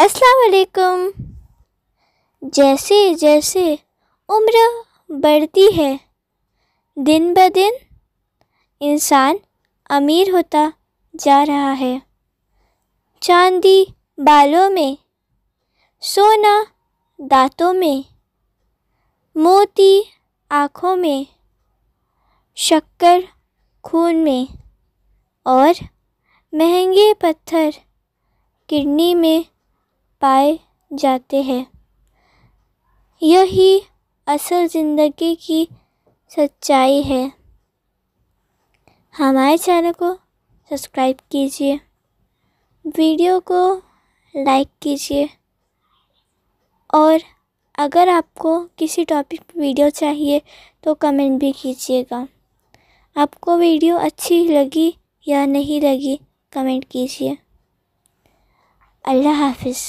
अस्सलाम जैसे जैसे उम्र बढ़ती है दिन ब दिन इंसान अमीर होता जा रहा है चांदी बालों में सोना दांतों में मोती आँखों में शक्कर खून में और महंगे पत्थर किडनी में पाए जाते हैं यही असल ज़िंदगी की सच्चाई है हमारे चैनल को सब्सक्राइब कीजिए वीडियो को लाइक कीजिए और अगर आपको किसी टॉपिक पर वीडियो चाहिए तो कमेंट भी कीजिएगा आपको वीडियो अच्छी लगी या नहीं लगी कमेंट कीजिए अल्लाह हाफिज़